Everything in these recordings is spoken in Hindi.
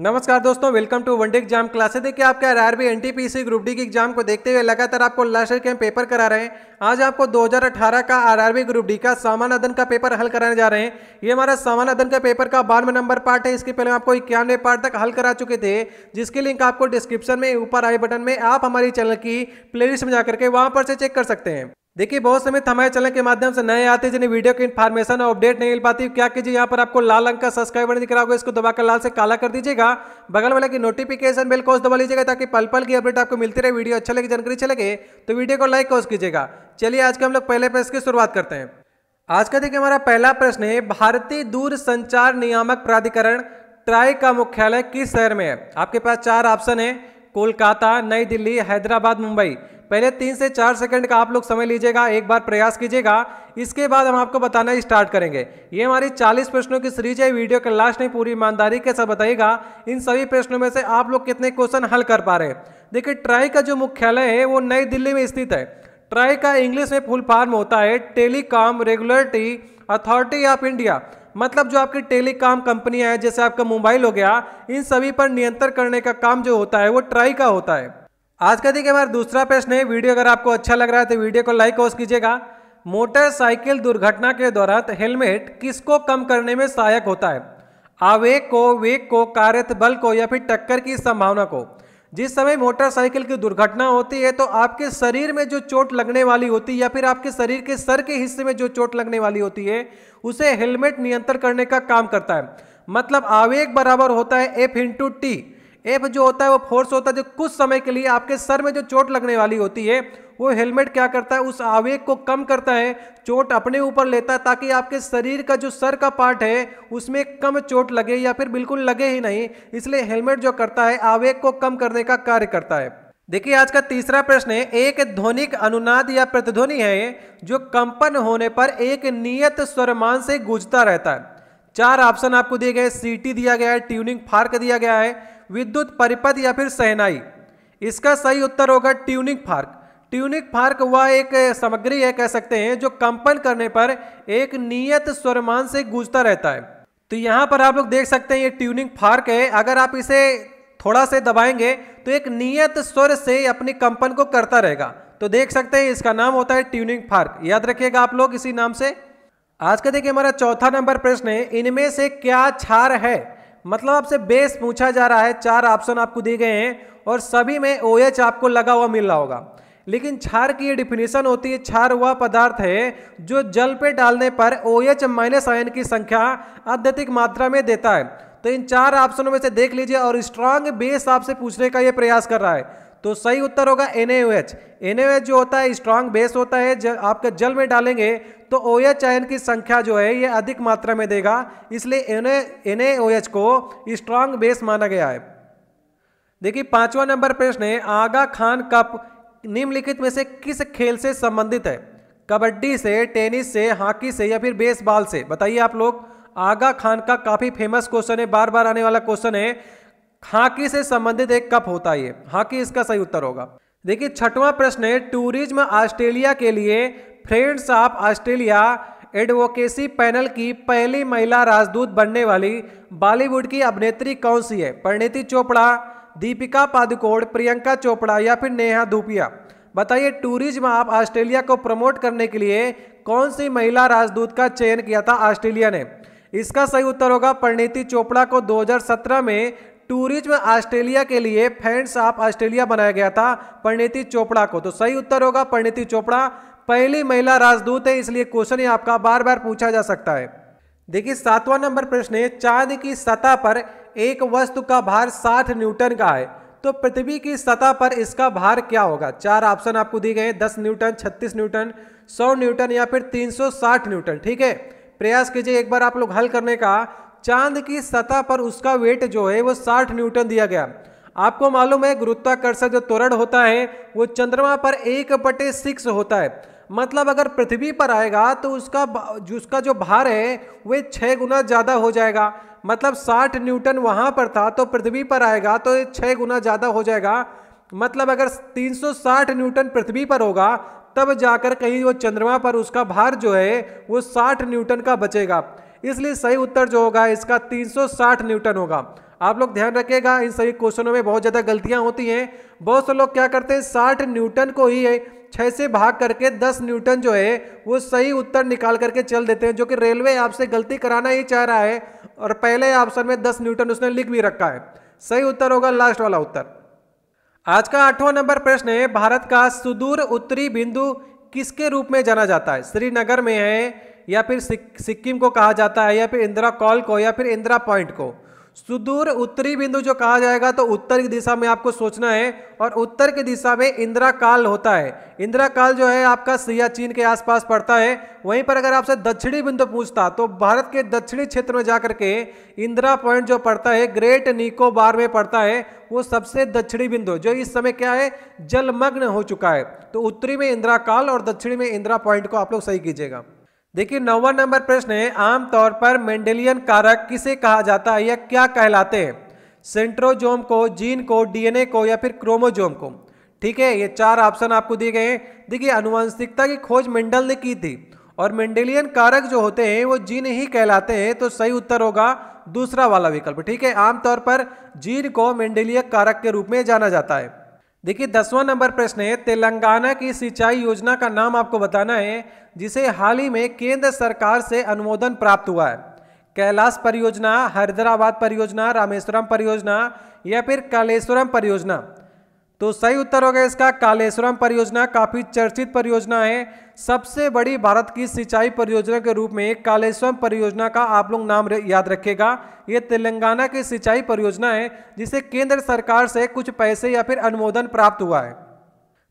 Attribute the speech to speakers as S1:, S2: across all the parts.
S1: नमस्कार दोस्तों वेलकम टू वनडे एग्जाम क्लासे देखिए आपके R R B N T P C group D के एग्जाम को देखते हुए लगातार आपको लास्ट ईयर के हम पेपर करा रहे हैं आज आपको 2018 का R R B group D का सामान अदन का पेपर हल कराने जा रहे हैं ये हमारा सामान अदन का पेपर का बारहवें नंबर पार्ट है इसके पहले आपको इक्यानवे पार्ट तक हल करा चुके थे जिसकी लिंक आपको डिस्क्रिप्शन में ऊपर आई बटन में आप हमारे चैनल की प्ले में जाकर के वहाँ पर से चेक कर सकते हैं देखिए बहुत समय थमाए चलने के माध्यम से नए आते जिन्हें वीडियो की इन्फॉर्मेशन और अपडेट नहीं मिल पाती क्या कीजिए यहाँ पर आपको लाल रंग का सब्सक्राइब नहीं दिख रहा होगा इसको दबाकर लाल से काला कर दीजिएगा बगल वाले की नोटिफिकेशन बिल को दबा लीजिएगा ताकि पल पल की अपडेट आपको मिलती रहे वीडियो अच्छा लगे जानकारी लगे तो वीडियो को लाइक कोर्स कीजिएगा चलिए आज के हम लोग पहले प्रश्न की शुरुआत करते हैं आज का देखिए हमारा पहला प्रश्न है भारतीय दूर संचार नियामक प्राधिकरण ट्राई का मुख्यालय किस शहर में है आपके पास चार ऑप्शन है कोलकाता नई दिल्ली हैदराबाद मुंबई पहले तीन से चार सेकंड का आप लोग समय लीजिएगा एक बार प्रयास कीजिएगा इसके बाद हम आपको बताना स्टार्ट करेंगे ये हमारी 40 प्रश्नों की सीरीज है वीडियो के लास्ट में पूरी ईमानदारी के साथ बताइएगा इन सभी प्रश्नों में से आप लोग कितने क्वेश्चन हल कर पा रहे हैं देखिए ट्राई का जो मुख्यालय है वो नई दिल्ली में स्थित है ट्राई का इंग्लिश में फुल फार्म होता है telecom regularity authority of India मतलब जो आपकी टेलीकॉम कंपनियां हैं जैसे आपका मोबाइल हो गया इन सभी पर नियंत्रण करने का काम जो होता है वो ट्राई का होता है आज का देखिए हमारा दूसरा प्रश्न है वीडियो अगर आपको अच्छा लग रहा है तो वीडियो को लाइक और कीजिएगा मोटरसाइकिल दुर्घटना के दौरान हेलमेट किसको कम करने में सहायक होता है आवेग को वेग को कार्यत बल को या फिर टक्कर की संभावना को जिस समय मोटरसाइकिल की दुर्घटना होती है तो आपके शरीर में जो चोट लगने वाली होती है या फिर आपके शरीर के सर के हिस्से में जो चोट लगने वाली होती है उसे हेलमेट नियंत्रण करने का काम करता है मतलब आवेग बराबर होता है एफ इंटू टी एफ जो होता है वो फोर्स होता है जो कुछ समय के लिए आपके सर में जो चोट लगने वाली होती है वो हेलमेट क्या करता है उस आवेग को कम करता है चोट अपने ऊपर लेता है ताकि आपके शरीर का जो सर का पार्ट है उसमें कम चोट लगे या फिर बिल्कुल लगे ही नहीं इसलिए हेलमेट जो करता है आवेग को कम करने का कार्य करता है देखिए आज का तीसरा प्रश्न है एक ध्वनिक अनुनाद या प्रतिध्वनि है जो कंपन होने पर एक नियत स्वरमान से गूंजता रहता है चार ऑप्शन आपको दिए गए सीटी दिया गया है ट्यूनिंग फार्क दिया गया है विद्युत परिपथ या फिर सहनाई इसका सही उत्तर होगा ट्यूनिक फार्क ट्यूनिक फार्क वह एक सामग्री है कह सकते हैं जो कंपन करने पर एक नियत स्वरमान से गूंजता रहता है तो यहाँ पर आप लोग देख सकते हैं ये ट्यूनिंग फार्क है अगर आप इसे थोड़ा से दबाएंगे तो एक नियत स्वर से अपनी कंपन को करता रहेगा तो देख सकते हैं इसका नाम होता है ट्यूनिंग फार्क याद रखिएगा आप लोग इसी नाम से आज का देखिए हमारा चौथा नंबर प्रश्न है इनमें से क्या क्षार है मतलब आपसे बेस पूछा जा रहा है चार ऑप्शन आपको दिए गए हैं और सभी में ओ OH आपको लगा हुआ मिल रहा होगा लेकिन छार की ये डिफिनेशन होती है छार वह पदार्थ है जो जल पे डालने पर ओ एच माइनस आयन की संख्या अत्यधिक मात्रा में देता है तो इन चार ऑप्शनों में से देख लीजिए और स्ट्रांग बेस आपसे पूछने का ये प्रयास कर रहा है तो सही उत्तर होगा एन एच एन एच जो होता है स्ट्रांग बेस होता है जब आपका जल में डालेंगे तो ओ एच आयन की संख्या जो है ये अधिक मात्रा में देगा इसलिए एन एन को स्ट्रांग बेस माना गया है देखिए पांचवा नंबर प्रश्न है आगा खान कप निम्नलिखित में से किस खेल से संबंधित है कबड्डी से टेनिस से हॉकी से या फिर बेसबॉल से बताइए आप लोग आगा खान का काफ़ी फेमस क्वेश्चन है बार बार आने वाला क्वेश्चन है हॉकी से संबंधित एक कप होता है हॉकी इसका सही उत्तर होगा देखिए छठवां प्रश्न है टूरिज्म ऑस्ट्रेलिया के लिए friends of Australia advocacy panel की पहली महिला राजदूत बनने वाली बॉलीवुड की अभिनेत्री कौन सी है परिणीति चोपड़ा दीपिका पादुकोण प्रियंका चोपड़ा या फिर नेहा धूपिया बताइए टूरिज्म आप ऑस्ट्रेलिया को प्रमोट करने के लिए कौन सी महिला राजदूत का चयन किया था ऑस्ट्रेलिया ने इसका सही उत्तर होगा परिणीति चोपड़ा को 2017 में टूरिज्म ऑस्ट्रेलिया के लिए फ्रेंड्स ऑफ ऑस्ट्रेलिया बनाया गया था परिणीति चोपड़ा को तो सही उत्तर होगा परिणीति चोपड़ा पहली महिला राजदूत है इसलिए क्वेश्चन आपका बार बार पूछा जा सकता है देखिए सातवां नंबर प्रश्न है चांद की सतह पर एक वस्तु का भार साठ न्यूटन का है तो पृथ्वी की सतह पर इसका भार क्या होगा चार ऑप्शन आपको दिए गए दस न्यूटन छत्तीस न्यूटन सौ न्यूटन या फिर तीन सौ साठ न्यूटन ठीक है प्रयास कीजिए एक बार आप लोग हल करने का चांद की सतह पर उसका वेट जो है वो साठ न्यूटन दिया गया आपको मालूम है गुरुत्वाकर्षण जो त्वरण होता है वो चंद्रमा पर एक बटे सिक्स होता है मतलब अगर पृथ्वी पर आएगा तो उसका जो उसका जो भार है वह छः गुना ज़्यादा हो जाएगा मतलब साठ न्यूटन वहाँ पर था तो पृथ्वी पर आएगा तो छः गुना ज़्यादा हो जाएगा मतलब अगर 360 न्यूटन पृथ्वी पर होगा तब जाकर कहीं वो चंद्रमा पर उसका भार जो है वो 60 न्यूटन का बचेगा इसलिए सही उत्तर जो होगा इसका 360 न्यूटन होगा आप लोग ध्यान रखिएगा इन सभी क्वेश्चनों में बहुत ज़्यादा गलतियाँ होती हैं बहुत से लोग क्या करते हैं साठ न्यूटन को ही है छः से भाग करके दस न्यूटन जो है वो सही उत्तर निकाल करके चल देते हैं जो कि रेलवे आपसे गलती कराना ही चाह रहा है और पहले ऑप्शन में दस न्यूटन उसने लिख भी रखा है सही उत्तर होगा लास्ट वाला उत्तर आज का आठवां नंबर प्रश्न है भारत का सुदूर उत्तरी बिंदु किसके रूप में जाना जाता है श्रीनगर में है या फिर सिक्किम को कहा जाता है या फिर इंदिरा कॉल को या फिर इंदिरा पॉइंट को सुदूर उत्तरी बिंदु जो कहा जाएगा तो उत्तर की दिशा में आपको सोचना है और उत्तर की दिशा में इंदिरा काल होता है इंदिरा काल जो है आपका सियाचीन के आसपास पड़ता है वहीं पर अगर आपसे दक्षिणी बिंदु पूछता तो भारत के दक्षिणी क्षेत्र में जाकर के इंदिरा पॉइंट जो पड़ता है ग्रेट निकोबार में पड़ता है वो सबसे दक्षिणी बिंदु जो इस समय क्या है जलमग्न हो चुका है तो उत्तरी में इंदिरा काल और दक्षिणी में इंदिरा पॉइंट को आप लोग सही कीजिएगा देखिए नौवा नंबर प्रश्न है आमतौर पर मेंडेलियन कारक किसे कहा जाता है या क्या कहलाते हैं सेंट्रोजोम को जीन को डीएनए को या फिर क्रोमोजोम को ठीक है ये चार ऑप्शन आपको दिए गए हैं देखिए अनुवांशिकता की खोज मेंडल ने की थी और मेंडेलियन कारक जो होते हैं वो जीन ही कहलाते हैं तो सही उत्तर होगा दूसरा वाला विकल्प ठीक है आमतौर पर जीन को मेंडेलियन कारक के रूप में जाना जाता है देखिए दसवां नंबर प्रश्न है तेलंगाना की सिंचाई योजना का नाम आपको बताना है जिसे हाल ही में केंद्र सरकार से अनुमोदन प्राप्त हुआ है कैलाश परियोजना हैदराबाद परियोजना रामेश्वरम परियोजना या फिर कालेश्वरम परियोजना तो सही उत्तर हो गया इसका कालेश्वरम परियोजना काफ़ी चर्चित परियोजना है सबसे बड़ी भारत की सिंचाई परियोजना के रूप में कालेश्वरम परियोजना का आप लोग नाम याद रखेगा ये तेलंगाना की सिंचाई परियोजना है जिसे केंद्र सरकार से कुछ पैसे या फिर अनुमोदन प्राप्त हुआ है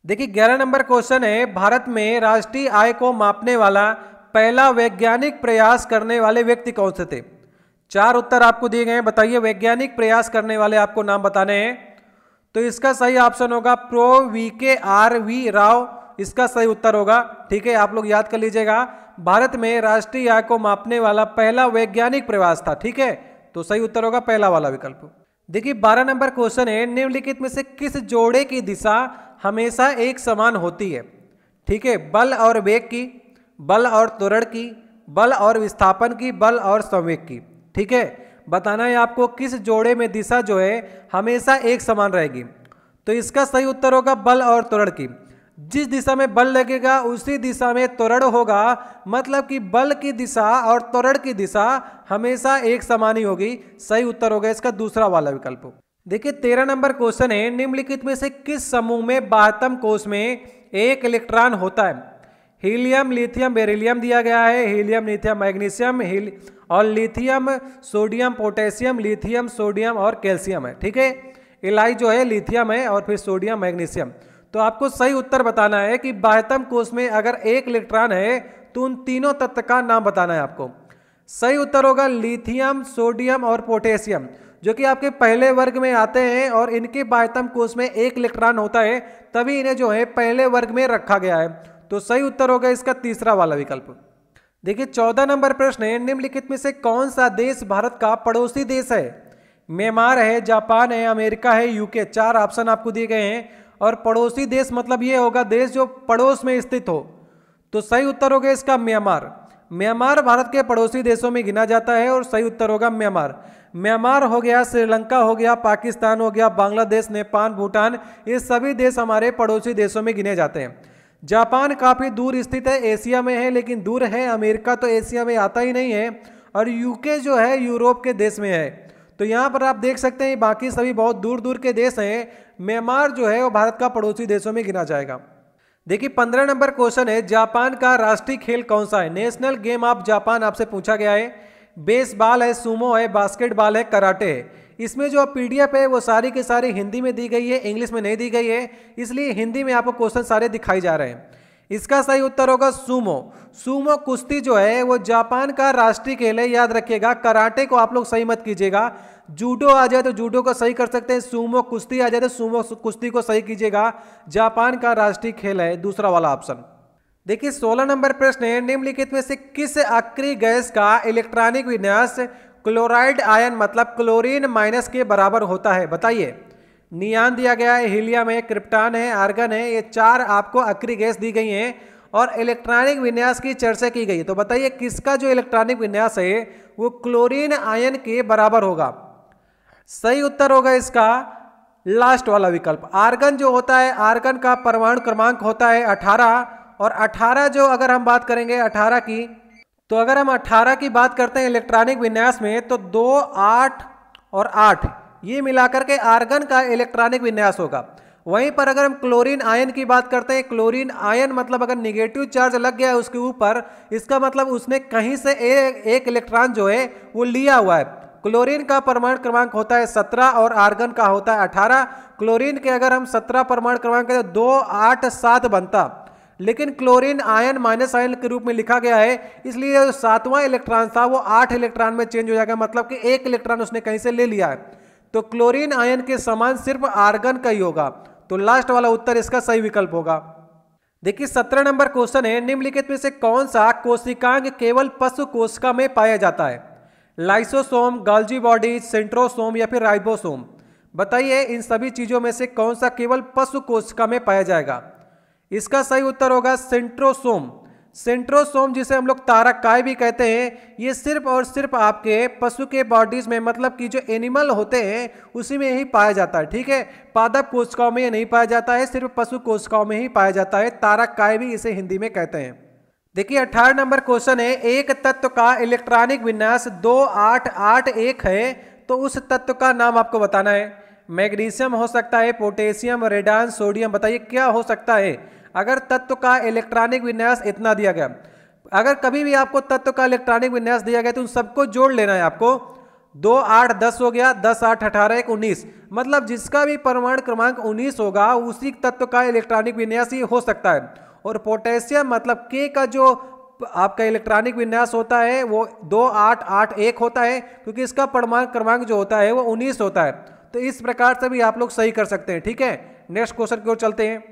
S1: देखिए ग्यारह नंबर क्वेश्चन है भारत में राष्ट्रीय आय को मापने वाला पहला वैज्ञानिक प्रयास करने वाले व्यक्ति कौन से थे चार उत्तर आपको दिए गए हैं बताइए वैज्ञानिक प्रयास करने वाले आपको नाम बताने हैं तो इसका सही ऑप्शन होगा pro V K R V Rao इसका सही उत्तर होगा ठीक है आप लोग याद कर लीजिएगा भारत में राष्ट्रीय आय को मापने वाला पहला वैज्ञानिक प्रयास था ठीक है तो सही उत्तर होगा पहला वाला विकल्प देखिए बारह नंबर क्वेश्चन है निम्नलिखित में से किस जोड़े की दिशा हमेशा एक समान होती है ठीक है बल और वेग की बल और त्वरण की बल और विस्थापन की बल और संवेग की ठीक है बताना है आपको किस जोड़े में दिशा जो है हमेशा एक समान रहेगी तो इसका सही उत्तर होगा बल और त्वरण की जिस दिशा में बल लगेगा उसी दिशा में त्वरण होगा मतलब कि बल की दिशा और त्वरण की दिशा हमेशा एक समान ही होगी सही उत्तर होगा इसका दूसरा वाला विकल्प देखिए तेरह नंबर क्वेश्चन है निम्नलिखित में से किस समूह में बाहतम कोष में एक इलेक्ट्रॉन होता है हीलियम लिथियम बेरिलियम दिया गया है हीलियम लिथियम मैग्नीशियम और lithium sodium potassium lithium sodium और कैल्शियम है ठीक है इलाई जो है लिथियम है और फिर सोडियम मैग्नीशियम तो आपको सही उत्तर बताना है कि बाह्यतम कोष में अगर एक इलेक्ट्रॉन है तो उन तीनों तत्व का नाम बताना है आपको सही उत्तर होगा लिथियम सोडियम और पोटेशियम जो कि आपके पहले वर्ग में आते हैं और इनके बाह्यतम कोष में एक इलेक्ट्रॉन होता है तभी इन्हें जो है पहले वर्ग में रखा गया है तो सही उत्तर होगा इसका तीसरा वाला विकल्प देखिए चौदह नंबर प्रश्न है निम्नलिखित में से कौन सा देश भारत का पड़ोसी देश है म्यांमार है जापान है अमेरिका है यूके चार ऑप्शन आपको दिए गए हैं और पड़ोसी देश मतलब ये होगा देश जो पड़ोस में स्थित हो तो सही उत्तर होगा इसका म्यांमार म्यांमार भारत के पड़ोसी देशों में गिना जाता है और सही उत्तर होगा म्यांमार म्यांमार हो गया श्रीलंका हो गया पाकिस्तान हो गया बांग्लादेश नेपाल भूटान ये सभी देश हमारे पड़ोसी देशों में गिने जाते हैं जापान काफ़ी दूर स्थित है एशिया में है लेकिन दूर है अमेरिका तो एशिया में आता ही नहीं है और यूके जो है यूरोप के देश में है तो यहाँ पर आप देख सकते हैं बाकी सभी बहुत दूर दूर के देश हैं म्यांमार जो है वो भारत का पड़ोसी देशों में गिना जाएगा देखिए पंद्रह नंबर क्वेश्चन है जापान का राष्ट्रीय खेल कौन सा है नेशनल गेम ऑफ जापान आपसे पूछा गया है बेसबॉल है सुमो है बास्केटबॉल है कराटे है इसमें जो पीडीएफ है वो सारी की सारी हिंदी में दी गई है इंग्लिश में नहीं दी गई है इसलिए हिंदी में आपको क्वेश्चन सारे दिखाई जा रहे हैं इसका सही उत्तर होगा सुमो सुमो कुश्ती जो है वो जापान का राष्ट्रीय खेल है याद रखिएगा कराटे को आप लोग सही मत कीजिएगा जूडो आ जाए तो जूडो को सही कर सकते हैं सुमो कुश्ती आ जाए तो सुमो कुश्ती को सही कीजिएगा जापान का राष्ट्रीय खेल है दूसरा वाला ऑप्शन देखिए 16 नंबर प्रश्न है निम्नलिखित में से किस आक्री गैस का इलेक्ट्रॉनिक विन्यास क्लोराइड आयन मतलब क्लोरीन माइनस के बराबर होता है बताइए नियान दिया गया है हीलियम है क्रिप्टान है आर्गन है ये चार आपको अक्री गैस दी गई हैं और इलेक्ट्रॉनिक विन्यास की चर्चा की गई तो बताइए किसका जो इलेक्ट्रॉनिक विन्यास है वो क्लोरीन आयन के बराबर होगा सही उत्तर होगा इसका लास्ट वाला विकल्प आर्गन जो होता है आर्गन का परमाणु क्रमांक होता है अठारह और अठारह जो अगर हम बात करेंगे अठारह की तो अगर हम 18 की बात करते हैं इलेक्ट्रॉनिक विन्यास में तो दो आठ और आठ ये मिलाकर के आर्गन का इलेक्ट्रॉनिक विन्यास होगा वहीं पर अगर हम क्लोरीन आयन की बात करते हैं क्लोरीन आयन मतलब अगर निगेटिव चार्ज लग गया है उसके ऊपर इसका मतलब उसने कहीं से ए, एक इलेक्ट्रॉन जो है वो लिया हुआ है क्लोरीन का परमाणु क्रमांक होता है सत्रह और आर्गन का होता है अठारह क्लोरीन के अगर हम सत्रह परमाणु क्रमांक तो दो आठ सात बनता लेकिन क्लोरीन आयन माइनस आयन के रूप में लिखा गया है इसलिए जो सातवां इलेक्ट्रॉन था वो आठ इलेक्ट्रॉन में चेंज हो जाएगा मतलब कि एक इलेक्ट्रॉन उसने कहीं से ले लिया है तो क्लोरीन आयन के समान सिर्फ आर्गन का ही होगा तो लास्ट वाला उत्तर इसका सही विकल्प होगा देखिए सत्रह नंबर क्वेश्चन है निम्नलिखित में से कौन सा कोशिकांग केवल पशु कोशिका में पाया जाता है लाइसोसोम गाल्जी बॉडी सेंट्रोसोम या फिर राइबोसोम बताइए इन सभी चीजों में से कौन सा केवल पशु कोशिका में पाया जाएगा इसका सही उत्तर होगा सेंट्रोसोम सेंट्रोसोम जिसे हम लोग ताराकाय भी कहते हैं ये सिर्फ और सिर्फ आपके पशु के बॉडीज में मतलब कि जो एनिमल होते हैं उसी में ही पाया जाता है ठीक है पादप कोशिकाओं में ये नहीं पाया जाता है सिर्फ पशु कोशिकाओं में ही पाया जाता है ताराकाय भी इसे हिंदी में कहते हैं देखिए अठारह नंबर क्वेश्चन है एक तत्व का इलेक्ट्रॉनिक विन्यास दो आठ आठ एक है तो उस तत्व का नाम आपको बताना है मैग्नीशियम हो सकता है पोटेशियम रेडान सोडियम बताइए क्या हो सकता है अगर तत्व का इलेक्ट्रॉनिक विन्यास इतना दिया गया अगर कभी भी आपको तत्व का इलेक्ट्रॉनिक विन्यास दिया गया तो उन सबको जोड़ लेना है आपको दो आठ दस हो गया दस आठ अठारह एक उन्नीस मतलब जिसका भी परमाणु क्रमांक उन्नीस होगा उसी तत्व का इलेक्ट्रॉनिक विन्यास ही हो सकता है और पोटेशियम मतलब के का जो आपका इलेक्ट्रॉनिक विन्यास होता है वो दो आठ आठ एक होता है क्योंकि इसका परमाणु क्रमांक जो होता है वो उन्नीस होता है तो इस प्रकार से भी आप लोग सही कर सकते हैं ठीक है नेक्स्ट क्वेश्चन की ओर चलते हैं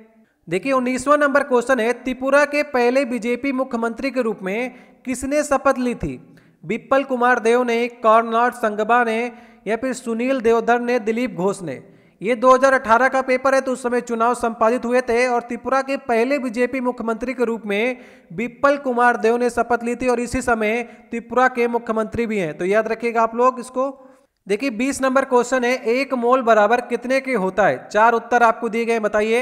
S1: देखिए उन्नीसवां नंबर क्वेश्चन है त्रिपुरा के पहले बीजेपी मुख्यमंत्री के रूप में किसने शपथ ली थी बिप्पल कुमार देव ने कॉर्नॉट संगबा ने या फिर सुनील देवधर ने दिलीप घोष ने ये 2018 का पेपर है तो उस समय चुनाव संपादित हुए थे और त्रिपुरा के पहले बीजेपी मुख्यमंत्री के रूप में बिप्पल कुमार देव ने शपथ ली थी और इसी समय त्रिपुरा के मुख्यमंत्री भी हैं तो याद रखिएगा आप लोग इसको देखिए बीस नंबर क्वेश्चन है एक मोल बराबर कितने के होता है चार उत्तर आपको दिए गए बताइए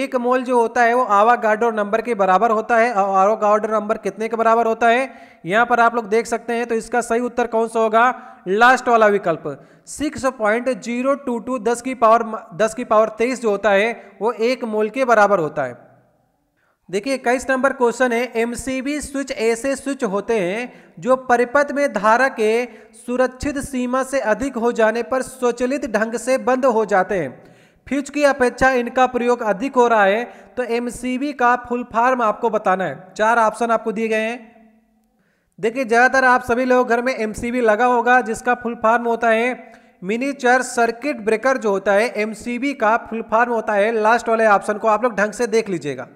S1: एक मोल जो होता है वो आवागाड्रो नंबर के बराबर होता है और आवागाड्रो नंबर कितने के बराबर होता है यहाँ पर आप लोग देख सकते हैं तो इसका सही उत्तर कौन सा होगा लास्ट वाला विकल्प six point zero two two दस की पावर दस की पावर तेईस जो होता है वो एक मोल के बराबर होता है देखिए इक्कीस नंबर क्वेश्चन है एमसीबी स्विच ऐसे स्विच होते हैं जो परिपथ में धारा के सुरक्षित सीमा से अधिक हो जाने पर स्वचलित ढंग से बंद हो जाते हैं फ्यूज की अपेक्षा इनका प्रयोग अधिक हो रहा है तो एमसीबी का फुल फॉर्म आपको बताना है चार ऑप्शन आपको दिए गए हैं देखिए ज़्यादातर आप सभी लोग घर में बी लगा होगा जिसका फुल फार्म होता है मिनीचर सर्किट ब्रेकर जो होता है बी का फुल फार्म होता है लास्ट वाले ऑप्शन को आप लोग ढंग से देख लीजिएगा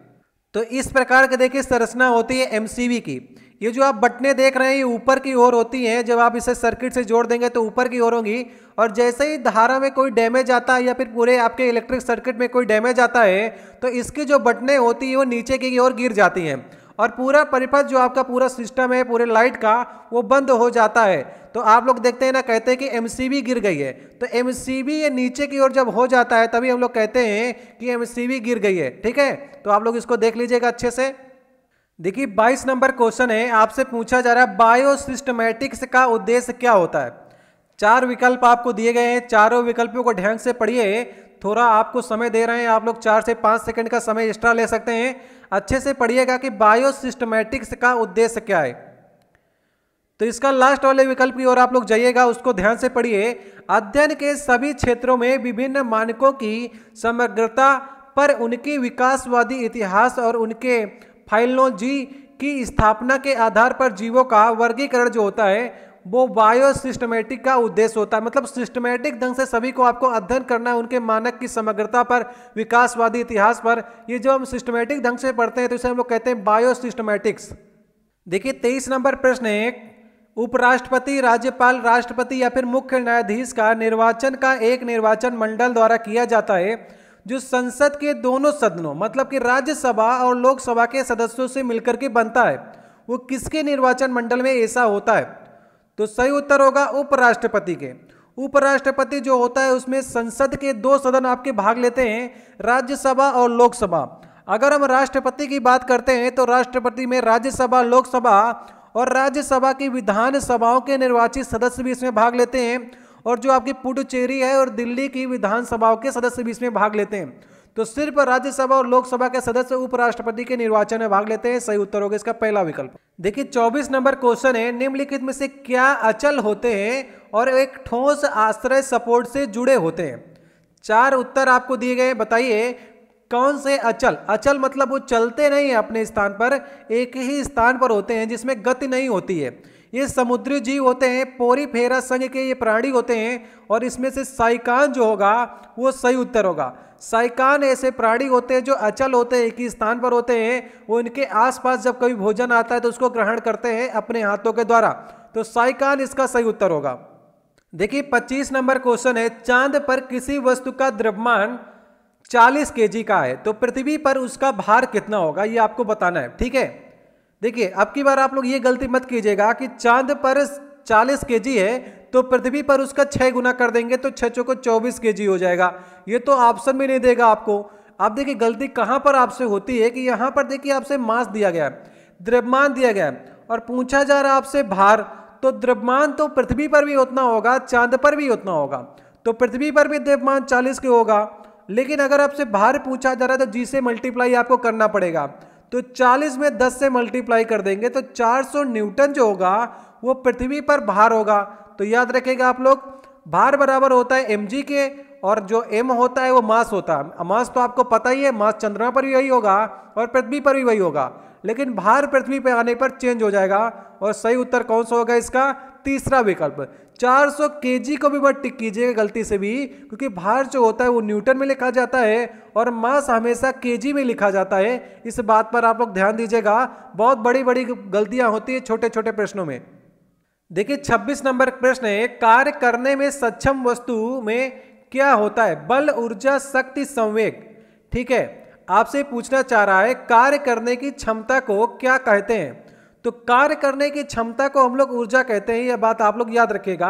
S1: तो इस प्रकार के देखिए संरचना होती है एमसीबी की ये जो आप बटने देख रहे हैं ये ऊपर की ओर होती हैं जब आप इसे सर्किट से जोड़ देंगे तो ऊपर की ओर होंगी और जैसे ही धारा में कोई डैमेज आता है या फिर पूरे आपके इलेक्ट्रिक सर्किट में कोई डैमेज आता है तो इसकी जो बटने होती है वो नीचे की ओर गिर जाती हैं और पूरा परिपथ जो आपका पूरा सिस्टम है पूरे लाइट का वो बंद हो जाता है तो आप लोग देखते हैं ना कहते हैं कि एम गिर गई है तो एम ये नीचे की ओर जब हो जाता है तभी हम लोग कहते हैं कि एम गिर गई है ठीक है तो आप लोग इसको देख लीजिएगा अच्छे से देखिए 22 नंबर क्वेश्चन है आपसे पूछा जा रहा है बायोसिस्टमैटिक्स का उद्देश्य क्या होता है चार विकल्प आपको दिए गए हैं चारों विकल्पों को ढंग से पढ़िए थोड़ा आपको समय दे रहे हैं आप लोग चार से पाँच सेकंड का समय एक्स्ट्रा ले सकते हैं अच्छे से पढ़िएगा कि बायोसिस्टमेटिक्स का उद्देश्य क्या है तो इसका लास्ट वाले विकल्प की ओर आप लोग जाइएगा उसको ध्यान से पढ़िए अध्ययन के सभी क्षेत्रों में विभिन्न मानकों की समग्रता पर उनकी विकासवादी इतिहास और उनके फाइलोजी की स्थापना के आधार पर जीवों का वर्गीकरण जो होता है वो बायो सिस्टमेटिक का उद्देश्य होता है मतलब सिस्टमेटिक ढंग से सभी को आपको अध्ययन करना है उनके मानक की समग्रता पर विकासवादी इतिहास पर ये जो हम सिस्टमेटिक ढंग से पढ़ते हैं तो इसे हम लोग कहते हैं बायो सिस्टमेटिक्स देखिए तेईस नंबर प्रश्न है उपराष्ट्रपति राज्यपाल राष्ट्रपति या फिर मुख्य न्यायाधीश का निर्वाचन का एक निर्वाचन मंडल द्वारा किया जाता है जो संसद के दोनों सदनों मतलब कि राज्यसभा और लोकसभा के सदस्यों से मिलकर के बनता है वो किसके निर्वाचन मंडल में ऐसा होता है तो सही उत्तर होगा उपराष्ट्रपति के उपराष्ट्रपति जो होता है उसमें संसद के दो सदन आपके भाग लेते हैं राज्यसभा और लोकसभा अगर हम राष्ट्रपति की बात करते हैं तो राष्ट्रपति में राज्यसभा लोकसभा और राज्यसभा की विधानसभाओं के निर्वाचित सदस्य भी इसमें भाग लेते हैं और जो आपकी पुडुचेरी है और दिल्ली की विधानसभाओं के सदस्य भी इसमें भाग लेते हैं तो सिर्फ राज्यसभा और लोकसभा के सदस्य उपराष्ट्रपति के निर्वाचन में भाग लेते हैं सही उत्तर होगा इसका पहला विकल्प देखिए 24 नंबर क्वेश्चन है निम्नलिखित में से क्या अचल होते हैं और एक ठोस आश्रय सपोर्ट से जुड़े होते हैं चार उत्तर आपको दिए गए बताइए कौन से अचल अचल मतलब वो चलते नहीं है अपने स्थान पर एक ही स्थान पर होते हैं जिसमें गति नहीं होती है ये समुद्री जीव होते हैं पोरी फेरा संघ के ये प्राणी होते हैं और इसमें से साइकान जो होगा वो सही उत्तर होगा साइकान ऐसे प्राणी होते हैं जो अचल होते हैं एक ही स्थान पर होते हैं वो इनके आसपास जब कभी भोजन आता है तो उसको ग्रहण करते हैं अपने हाथों के द्वारा तो साइकान इसका सही उत्तर होगा देखिए पच्चीस नंबर क्वेश्चन है चांद पर किसी वस्तु का द्रव्यमान 40 केजी का है तो पृथ्वी पर उसका भार कितना होगा ये आपको बताना है ठीक है देखिए अब की बार आप लोग ये गलती मत कीजिएगा कि चांद पर 40 के है तो पृथ्वी पर उसका छः गुना कर देंगे तो छः चौको चौबीस के हो जाएगा ये तो ऑप्शन भी नहीं देगा आपको आप देखिए गलती कहाँ पर आपसे होती है कि यहाँ पर देखिए आपसे मास दिया गया है द्रव्यमान दिया गया है और पूछा जा रहा है आपसे भार तो द्रव्यमान तो पृथ्वी पर भी उतना होगा चांद पर भी उतना होगा तो पृथ्वी पर भी द्रव्यमान चालीस के होगा लेकिन अगर आपसे भार पूछा जा रहा है तो जी से मल्टीप्लाई आपको करना पड़ेगा तो 40 में 10 से मल्टीप्लाई कर देंगे तो 400 न्यूटन जो होगा वो पृथ्वी पर भार होगा तो याद रखेगा आप लोग भार बराबर होता है एम के और जो एम होता है वो मास होता है मास तो आपको पता ही है मास चंद्रमा पर भी वही होगा और पृथ्वी पर भी वही होगा लेकिन भार पृथ्वी पर आने पर चेंज हो जाएगा और सही उत्तर कौन सा होगा इसका तीसरा विकल्प 400 केजी को भी बस टिक कीजिएगा गलती से भी क्योंकि भार जो होता है वो न्यूटन में लिखा जाता है और मास हमेशा केजी में लिखा जाता है इस बात पर आप लोग ध्यान दीजिएगा बहुत बड़ी बड़ी गलतियां होती है छोटे छोटे प्रश्नों में देखिए 26 नंबर प्रश्न है कार्य करने में सक्षम वस्तु में क्या होता है बल ऊर्जा शक्ति संवेग ठीक है आपसे पूछना चाह रहा है कार्य करने की क्षमता को क्या कहते हैं तो कार्य करने की क्षमता को हम लोग ऊर्जा कहते हैं यह बात आप लोग याद रखेगा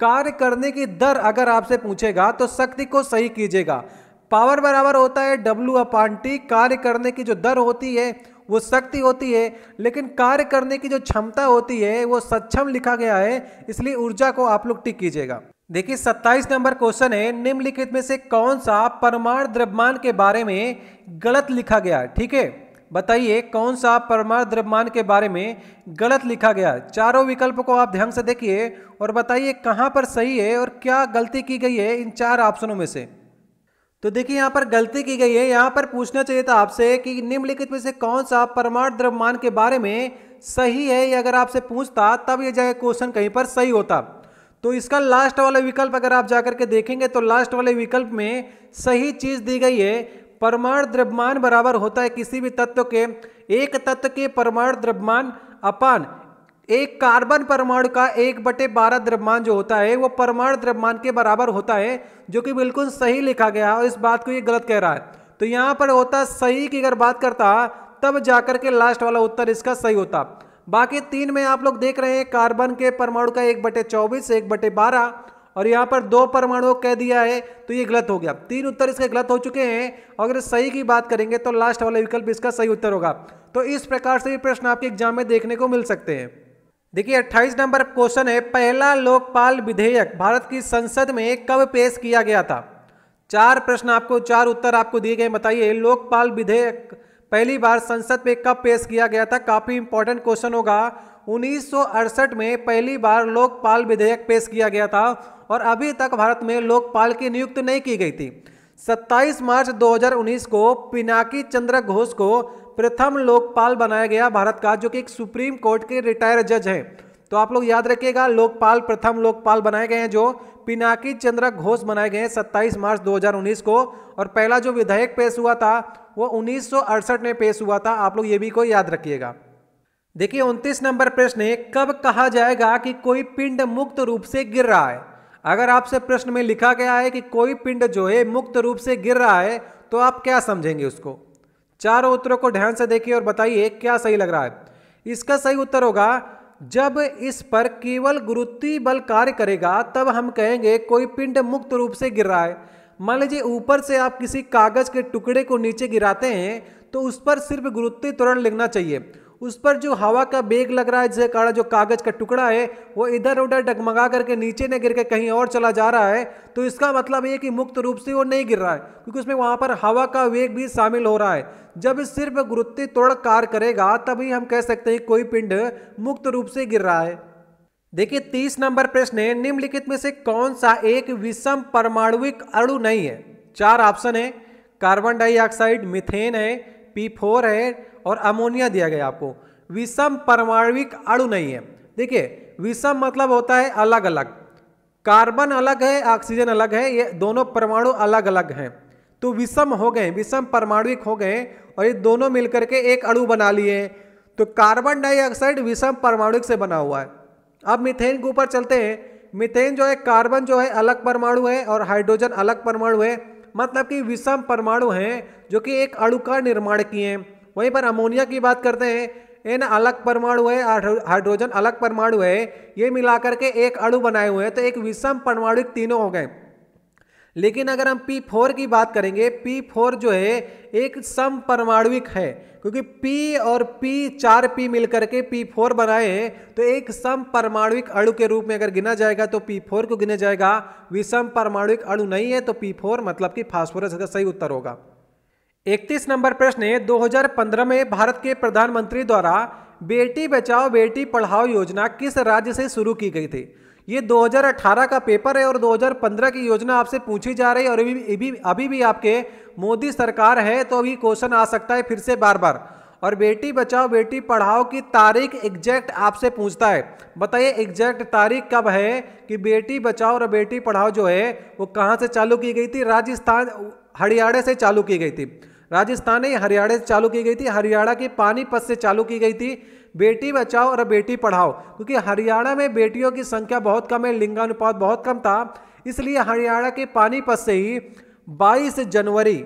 S1: कार्य करने की दर अगर आपसे पूछेगा तो शक्ति को सही कीजिएगा पावर बराबर होता है डब्ल्यू अपान टी कार्य करने की जो दर होती है वो शक्ति होती है लेकिन कार्य करने की जो क्षमता होती है वो सक्षम लिखा गया है इसलिए ऊर्जा को आप लोग टिक कीजिएगा देखिए 27 नंबर क्वेश्चन है निम्नलिखित में से कौन सा परमाणु द्रव्यमान के बारे में गलत लिखा गया है ठीक है बताइए कौन सा परमाणु द्रव्यमान के बारे में गलत लिखा गया चारों विकल्प को आप ध्यान से देखिए और बताइए कहाँ पर सही है और क्या गलती की गई है इन चार ऑप्शनों में से तो देखिए यहाँ पर गलती की गई है यहाँ पर पूछना चाहिए था आपसे कि निम्नलिखित में से कौन सा परमाणु द्रव्यमान के बारे में सही है ये अगर आपसे पूछता तब ये जगह क्वेश्चन कहीं पर सही होता तो इसका लास्ट वाला विकल्प अगर आप जाकर के देखेंगे तो लास्ट वाले विकल्प में सही चीज़ दी गई है परमाणु द्रव्यमान बराबर होता है किसी भी तत्व के एक तत्व के परमाणु द्रव्यमान अपान एक कार्बन परमाणु का एक बटे बारह द्रव्यमान जो होता है वो परमाणु द्रव्यमान के बराबर होता है जो कि बिल्कुल सही लिखा गया और इस बात को ये गलत कह रहा है तो यहाँ पर होता सही की अगर बात करता तब जाकर के लास्ट वाला उत्तर इसका सही होता बाकी तीन में आप लोग देख रहे हैं कार्बन के परमाणु का एक बटे चौबीस एक बटे बारह और यहाँ पर दो परमाणु कह दिया है तो ये गलत हो गया तीन उत्तर इसके गलत हो चुके हैं अगर सही की बात करेंगे तो लास्ट वाला विकल्प इसका सही उत्तर होगा तो इस प्रकार से ये प्रश्न आपके एग्जाम में देखने को मिल सकते हैं देखिए 28 नंबर क्वेश्चन है पहला लोकपाल विधेयक भारत की संसद में कब पेश किया गया था चार प्रश्न आपको चार उत्तर आपको दिए गए बताइए लोकपाल विधेयक पहली बार संसद में कब पेश किया गया था काफी इंपॉर्टेंट क्वेश्चन होगा उन्नीस में पहली बार लोकपाल विधेयक पेश किया गया था और अभी तक भारत में लोकपाल की नियुक्ति नहीं की गई थी 27 मार्च 2019 को पिनाकी चंद्र घोष को प्रथम लोकपाल बनाया गया भारत का जो कि एक सुप्रीम कोर्ट के रिटायर्ड जज हैं तो आप लोग याद रखिएगा लोकपाल प्रथम लोकपाल बनाए गए हैं जो पिनाकी चंद्र घोष बनाए गए हैं 27 मार्च 2019 को और पहला जो विधेयक पेश हुआ था वो उन्नीस में पेश हुआ था आप लोग ये भी को याद रखिएगा देखिए उनतीस नंबर प्रश्न है कब कहा जाएगा कि कोई पिंड मुक्त रूप से गिर रहा है अगर आपसे प्रश्न में लिखा गया है कि कोई पिंड जो है मुक्त रूप से गिर रहा है तो आप क्या समझेंगे उसको चारों उत्तरों को ध्यान से देखिए और बताइए क्या सही लग रहा है इसका सही उत्तर होगा जब इस पर केवल गुरुत्वीय बल कार्य करेगा तब हम कहेंगे कोई पिंड मुक्त रूप से गिर रहा है मान लीजिए ऊपर से आप किसी कागज के टुकड़े को नीचे गिराते हैं तो उस पर सिर्फ गुरुत्वीय त्वरण लिखना चाहिए उस पर जो हवा का बेग लग रहा है जिसके कारण जो कागज़ का टुकड़ा है वो इधर उधर डगमगा करके नीचे न गिर के कहीं और चला जा रहा है तो इसका मतलब ये कि मुक्त रूप से वो नहीं गिर रहा है क्योंकि उसमें वहाँ पर हवा का वेग भी शामिल हो रहा है जब सिर्फ गुरुत्व तोड़ कार्य करेगा तभी हम कह सकते हैं कोई पिंड मुक्त रूप से गिर रहा है देखिए तीस नंबर प्रश्न है निम्नलिखित में से कौन सा एक विषम परमाणुविक अणु नहीं है चार ऑप्शन है कार्बन डाइऑक्साइड मिथेन है पी फोर है और अमोनिया दिया गया आपको विषम परमाणविक अणु नहीं है देखिए विषम मतलब होता है अलग अलग कार्बन अलग है ऑक्सीजन अलग है ये दोनों परमाणु अलग अलग हैं तो विषम हो गए विषम परमाणुिक हो गए और ये दोनों मिलकर के एक अणु बना लिए तो कार्बन डाइऑक्साइड विषम परमाणुक से बना हुआ है अब मिथेन के ऊपर चलते हैं मिथेन जो है कार्बन जो है अलग परमाणु है और हाइड्रोजन अलग परमाणु है मतलब कि विषम परमाणु हैं जो कि एक अणु का निर्माण किए हैं वहीं पर अमोनिया की बात करते हैं इन अलग परमाणु है हाइड्रोजन अलग परमाणु है ये मिलाकर के एक अणु बनाए हुए हैं तो एक विषम परमाणु तीनों हो गए लेकिन अगर हम पी फोर की बात करेंगे पी फोर जो है एक सम परमाणुक है क्योंकि पी और पी चार पी मिलकर के फोर बनाए हैं तो एक सम परमाणुक अणु के रूप में अगर गिना जाएगा तो पी फोर को गिना जाएगा विषम परमाणुक अणु नहीं है तो पी फोर मतलब कि फास्फोरस का सही उत्तर होगा इकतीस नंबर प्रश्न है 2015 में भारत के प्रधानमंत्री द्वारा बेटी बचाओ बेटी पढ़ाओ योजना किस राज्य से शुरू की गई थी ये 2018 का पेपर है और 2015 की योजना आपसे पूछी जा रही है और अभी अभी अभी भी आपके मोदी सरकार है तो अभी क्वेश्चन आ सकता है फिर से बार बार और बेटी बचाओ बेटी पढ़ाओ की तारीख एग्जैक्ट आपसे पूछता है बताइए एग्जैक्ट तारीख कब है कि बेटी बचाओ और बेटी पढ़ाओ जो है वो कहाँ से चालू की गई थी राजस्थान हरियाणा से चालू की गई थी राजस्थान नहीं हरियाणा से चालू की गई थी हरियाणा के पानीपत से चालू की गई थी बेटी बचाओ और बेटी पढ़ाओ क्योंकि हरियाणा में बेटियों की संख्या बहुत कम है लिंगानुपात बहुत कम था इसलिए हरियाणा के पानीपत से ही 22 जनवरी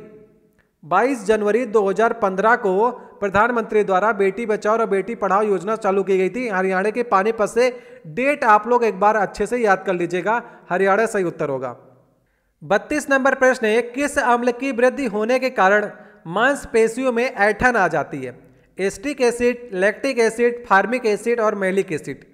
S1: 22 जनवरी 2015 को प्रधानमंत्री द्वारा बेटी बचाओ और बेटी पढ़ाओ योजना चालू की गई थी हरियाणा के पानीपत से डेट आप लोग एक बार अच्छे से याद कर लीजिएगा हरियाणा सही उत्तर होगा बत्तीस नंबर प्रश्न है किस अम्ल की वृद्धि होने के कारण मांसपेशियों में ऐठन आ जाती है acetic acid lactic acid formic acid और मेलिक एसिड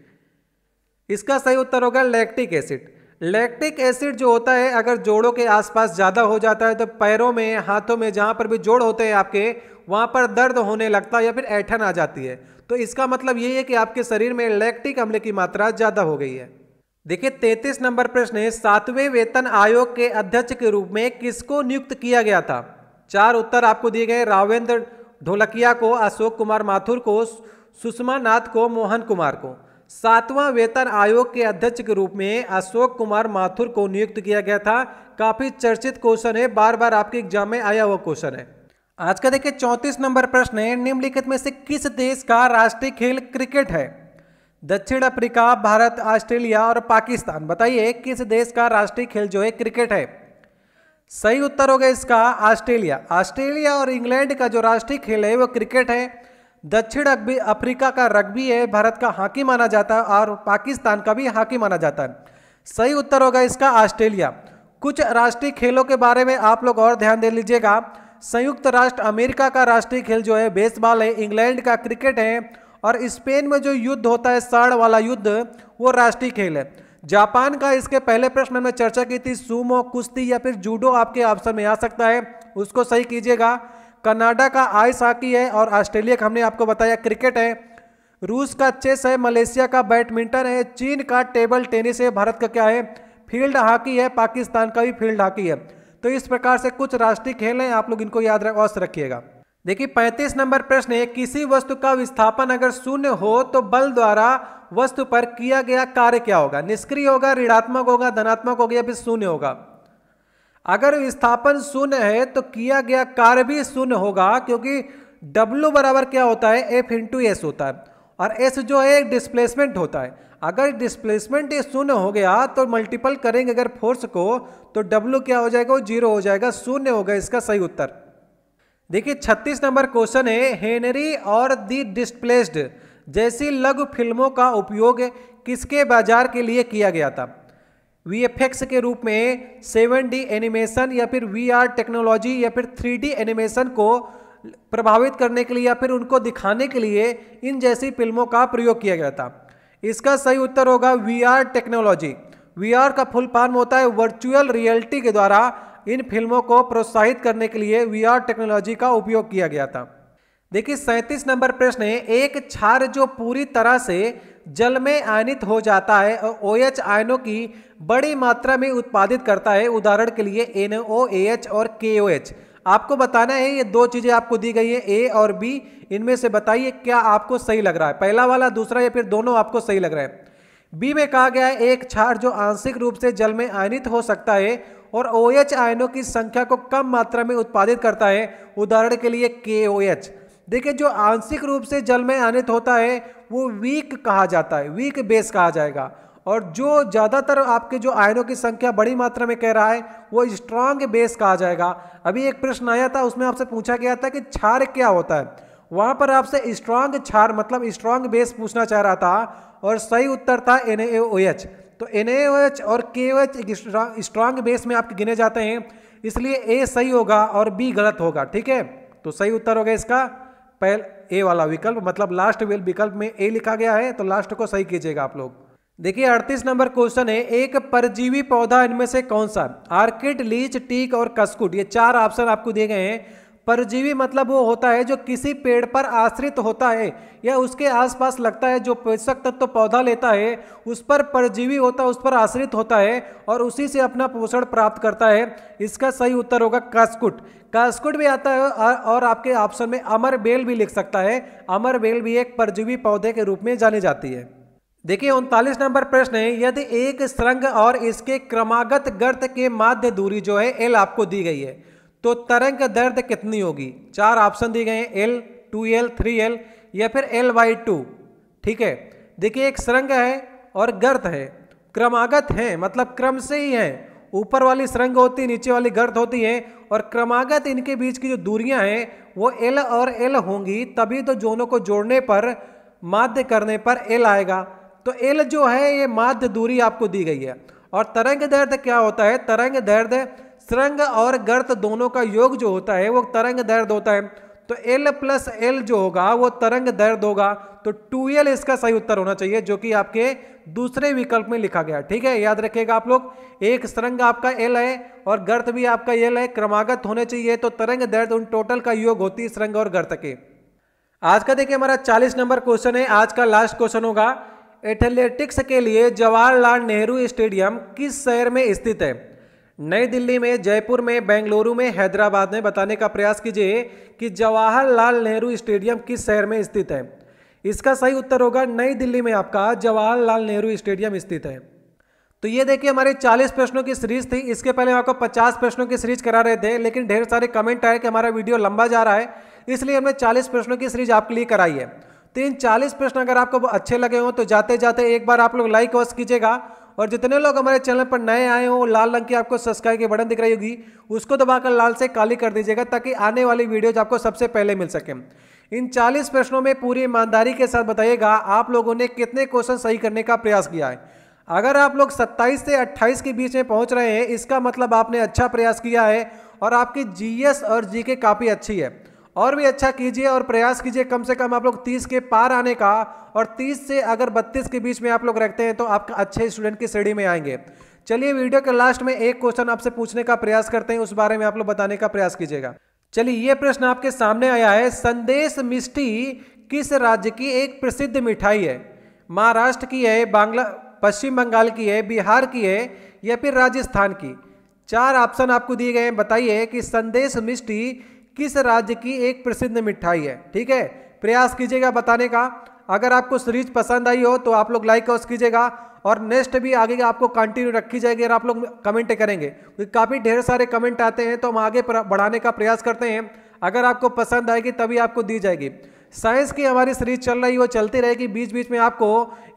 S1: इसका सही उत्तर होगा लैक्टिक एसिड लैक्टिक एसिड जो होता है अगर जोड़ों के आसपास ज़्यादा हो जाता है तो पैरों में हाथों में जहाँ पर भी जोड़ होते हैं आपके वहाँ पर दर्द होने लगता है या फिर ऐठन आ जाती है तो इसका मतलब यही है कि आपके शरीर में लैक्टिक अम्ल की मात्रा ज़्यादा हो गई है देखिए तैतीस नंबर प्रश्न है सातवें वेतन आयोग के अध्यक्ष के रूप में किसको नियुक्त किया गया था चार उत्तर आपको दिए गए रावेंद्र ढोलकिया को अशोक कुमार माथुर को सुषमा नाथ को मोहन कुमार को सातवां वेतन आयोग के अध्यक्ष के रूप में अशोक कुमार माथुर को नियुक्त किया गया था काफी चर्चित क्वेश्चन है बार बार आपके एग्जाम में आया हुआ क्वेश्चन है आज का देखिए चौंतीस नंबर प्रश्न है निम्नलिखित में से किस देश का राष्ट्रीय खेल क्रिकेट है दक्षिण अफ्रीका भारत ऑस्ट्रेलिया और पाकिस्तान बताइए किस देश का राष्ट्रीय खेल जो है क्रिकेट है सही उत्तर होगा इसका ऑस्ट्रेलिया ऑस्ट्रेलिया और इंग्लैंड का जो राष्ट्रीय खेल है वो क्रिकेट है दक्षिण अफ्रीका का रग्बी है भारत का हॉकी माना जाता है और पाकिस्तान का भी हॉकी माना जाता है सही उत्तर होगा इसका ऑस्ट्रेलिया कुछ राष्ट्रीय खेलों के बारे में आप लोग और ध्यान दे लीजिएगा संयुक्त राष्ट्र अमेरिका का राष्ट्रीय खेल जो है बेसबॉल है इंग्लैंड का क्रिकेट है और स्पेन में जो युद्ध होता है साढ़ वाला युद्ध वो राष्ट्रीय खेल है जापान का इसके पहले प्रश्न में चर्चा की थी सुमो कुश्ती या फिर जूडो आपके ऑप्शन में आ सकता है उसको सही कीजिएगा कनाडा का आइस हॉकी है और ऑस्ट्रेलिया का हमने आपको बताया क्रिकेट है रूस का चेस है मलेशिया का बैडमिंटन है चीन का टेबल टेनिस है भारत का क्या है फील्ड हॉकी है पाकिस्तान का भी फील्ड हॉकी है तो इस प्रकार से कुछ राष्ट्रीय खेल हैं आप लोग इनको याद रख रखिएगा देखिए पैंतीस नंबर प्रश्न है किसी वस्तु का विस्थापन अगर शून्य हो तो बल द्वारा वस्तु पर किया गया कार्य क्या होगा निष्क्रिय होगा ऋणात्मक होगा धनात्मक होगा या फिर शून्य होगा अगर विस्थापन शून्य है तो किया गया कार्य भी शून्य होगा क्योंकि W बराबर क्या होता है एफ इंटू एस होता है और एस जो है एक डिस्प्लेसमेंट होता है अगर डिस्प्लेसमेंट शून्य हो गया तो मल्टीपल करेंगे अगर फोर्स को तो W क्या हो जाएगा वो जीरो हो जाएगा शून्य होगा इसका सही उत्तर देखिए 36 नंबर क्वेश्चन है हेनरी और दी डिस्प्लेस्ड जैसी लघु फिल्मों का उपयोग किसके बाजार के लिए किया गया था वीएफएक्स के रूप में सेवन डी एनिमेशन या फिर वीआर टेक्नोलॉजी या फिर थ्री डी एनिमेशन को प्रभावित करने के लिए या फिर उनको दिखाने के लिए इन जैसी फिल्मों का प्रयोग किया गया था इसका सही उत्तर होगा वीआर टेक्नोलॉजी वीआर का फुल फॉर्म होता है वर्चुअल रियलिटी के द्वारा इन फिल्मों को प्रोत्साहित करने के लिए वी टेक्नोलॉजी का उपयोग किया गया था देखिए सैंतीस नंबर प्रश्न है एक क्षार जो पूरी तरह से जल में आयनित हो जाता है और ओ एच आयनों की बड़ी मात्रा में उत्पादित करता है उदाहरण के लिए एन एच और एच आपको बताना है ये दो चीज़ें आपको दी गई है ए और बी इनमें से बताइए क्या आपको सही लग रहा है पहला वाला दूसरा या फिर दोनों आपको सही लग रहा है बी में कहा गया है एक क्षार जो आंशिक रूप से जल में आयनित हो सकता है और ओ OH आयनों की संख्या को कम मात्रा में उत्पादित करता है उदाहरण के लिए के ओ एच देखिए जो आंशिक रूप से जल में आनित होता है वो वीक कहा जाता है वीक बेस कहा जाएगा और जो ज़्यादातर आपके जो आयनों की संख्या बड़ी मात्रा में कह रहा है वो स्ट्रांग बेस कहा जाएगा अभी एक प्रश्न आया था उसमें आपसे पूछा गया था कि क्षार क्या होता है वहाँ पर आपसे स्ट्रांग क्षार मतलब स्ट्रांग बेस पूछना चाह रहा था और सही उत्तर था एन ए ओ एच तो एन और के एक स्ट्रांग बेस में आपके गिने जाते हैं इसलिए ए सही होगा और बी गलत होगा ठीक है तो सही उत्तर होगा इसका पहल ए वाला विकल्प मतलब लास्ट विकल्प में ए लिखा गया है तो लास्ट को सही कीजिएगा आप लोग देखिए 38 नंबर क्वेश्चन है एक परजीवी पौधा इनमें से कौन सा आर्किड लीच टीक और कस्कुट ये चार ऑप्शन आपको दिए गए हैं परजीवी मतलब वो होता है जो किसी पेड़ पर आश्रित होता है या उसके आसपास लगता है जो पोषक तत्व तो पौधा लेता है उस पर परजीवी होता है उस पर आश्रित होता है और उसी से अपना पोषण प्राप्त करता है इसका सही उत्तर होगा कास्कुट कास्कुट भी आता है और आपके ऑप्शन में अमर बेल भी लिख सकता है अमर बेल भी एक परजीवी पौधे के रूप में जानी जाती है देखिए उनतालीस नंबर प्रश्न है यदि एक श्रृंग और इसके क्रमागत गर्त के माध्य दूरी जो है एल आपको दी गई है तो तरंग दर्द कितनी होगी चार ऑप्शन दिए गए हैं L two L three L या फिर एल बाई टू ठीक है देखिए एक श्रृंग है और गर्त है क्रमागत है मतलब क्रम से ही है ऊपर वाली श्रृंग होती है नीचे वाली गर्त होती है और क्रमागत इनके बीच की जो दूरियां हैं वो एल और एल होंगी तभी तो जोनों को जोड़ने पर माध्य करने पर एल आएगा तो एल जो है ये माध्य दूरी आपको दी गई है और तरंग दर्द क्या होता है तरंग दर्द तरंग और गर्त दोनों का योग जो होता है वो तरंग दर्द होता है तो L प्लस एल जो होगा वो तरंग दर्द होगा तो 2L इसका सही उत्तर होना चाहिए जो कि आपके दूसरे विकल्प में लिखा गया ठीक है याद रखिएगा आप लोग एक तरंग आपका L है और गर्त भी आपका L है क्रमागत होने चाहिए तो तरंग दर्द उन टोटल का योग होती है तरंग और गर्त के आज का देखिए हमारा 40 नंबर क्वेश्चन है आज का लास्ट क्वेश्चन होगा एथलेटिक्स के लिए जवाहरलाल नेहरू स्टेडियम किस शहर में स्थित है नई दिल्ली में जयपुर में बेंगलुरु में हैदराबाद में बताने का प्रयास कीजिए कि जवाहरलाल नेहरू स्टेडियम किस शहर में स्थित है इसका सही उत्तर होगा नई दिल्ली में आपका जवाहरलाल नेहरू स्टेडियम स्थित है तो ये देखिए हमारे 40 प्रश्नों की सीरीज थी इसके पहले हम आपको 50 प्रश्नों की सीरीज करा रहे थे लेकिन ढेर सारे कमेंट आए कि हमारा वीडियो लंबा जा रहा है इसलिए हमने 40 प्रश्नों की सीरीज आपके लिए कराई है तो इन 40 प्रश्न अगर आपको अच्छे लगे हों तो जाते जाते एक बार आप लोग लाइक वॉस कीजिएगा और जितने लोग हमारे चैनल पर नए आए हों लाल रंग की आपको सब्सक्राइब के बटन दिख रही होगी उसको दबाकर लाल से काली कर दीजिएगा ताकि आने वाली वीडियोज आपको सबसे पहले मिल सकें इन 40 प्रश्नों में पूरी ईमानदारी के साथ बताइएगा आप लोगों ने कितने क्वेश्चन सही करने का प्रयास किया है अगर आप लोग 27 से 28 के बीच में पहुंच रहे हैं इसका मतलब आपने अच्छा प्रयास किया है और आपकी जीएस और जीके काफ़ी अच्छी है और भी अच्छा कीजिए और प्रयास कीजिए कम से कम आप लोग 30 के पार आने का और 30 से अगर 32 के बीच में आप लोग रखते हैं तो आप अच्छे स्टूडेंट की श्रेणी में आएंगे चलिए वीडियो के लास्ट में एक क्वेश्चन आपसे पूछने का प्रयास करते हैं उस बारे में आप लोग बताने का प्रयास कीजिएगा चलिए ये प्रश्न आपके सामने आया है संदेश मिष्टी किस राज्य की एक प्रसिद्ध मिठाई है महाराष्ट्र की है बांग्ला पश्चिम बंगाल की है बिहार की है या फिर राजस्थान की चार ऑप्शन आपको दिए गए हैं बताइए कि संदेश मिष्टी किस राज्य की एक प्रसिद्ध मिठाई है ठीक है प्रयास कीजिएगा बताने का अगर आपको सीरीज पसंद आई हो तो आप लोग लाइक और कीजिएगा और नेक्स्ट भी आगे आपको कंटिन्यू रखी जाएगी और आप लोग कमेंट करेंगे क्योंकि काफ़ी ढेर सारे कमेंट आते हैं तो हम आगे बढ़ाने का प्रयास करते हैं अगर आपको पसंद आएगी तभी आपको दी जाएगी साइंस की हमारी सीरीज चल रही है वो चलती रहेगी बीच बीच में आपको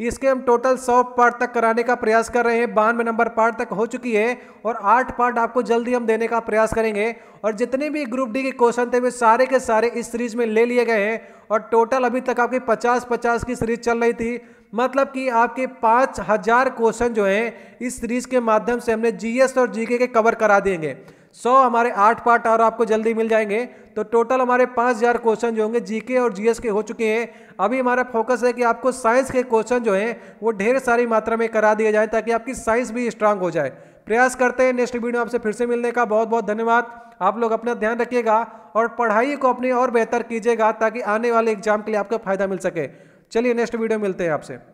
S1: इसके हम टोटल सौ पार्ट तक कराने का प्रयास कर रहे हैं बानवे नंबर पार्ट तक हो चुकी है और आठ पार्ट आपको जल्दी हम देने का प्रयास करेंगे और जितने भी ग्रुप डी के क्वेश्चन थे वे सारे के सारे इस सीरीज में ले लिए गए हैं और टोटल अभी तक आपकी पचास पचास की सीरीज चल रही थी मतलब कि आपके पाँच हज़ार क्वेश्चन जो हैं इस सीरीज के माध्यम से हमने जी और जी के कवर करा देंगे सौ हमारे आठ पार्ट और आपको जल्दी मिल जाएंगे तो टोटल हमारे पाँच हज़ार क्वेश्चन जो होंगे जीके और जीएस के हो चुके हैं अभी हमारा फोकस है कि आपको साइंस के क्वेश्चन जो हैं वो ढेर सारी मात्रा में करा दिए जाए ताकि आपकी साइंस भी स्ट्रांग हो जाए प्रयास करते हैं नेक्स्ट वीडियो आपसे फिर से मिलने का बहुत बहुत धन्यवाद आप लोग अपना ध्यान रखिएगा और पढ़ाई को अपनी और बेहतर कीजिएगा ताकि आने वाले एग्जाम के लिए आपको फायदा मिल सके चलिए नेक्स्ट वीडियो मिलते हैं आपसे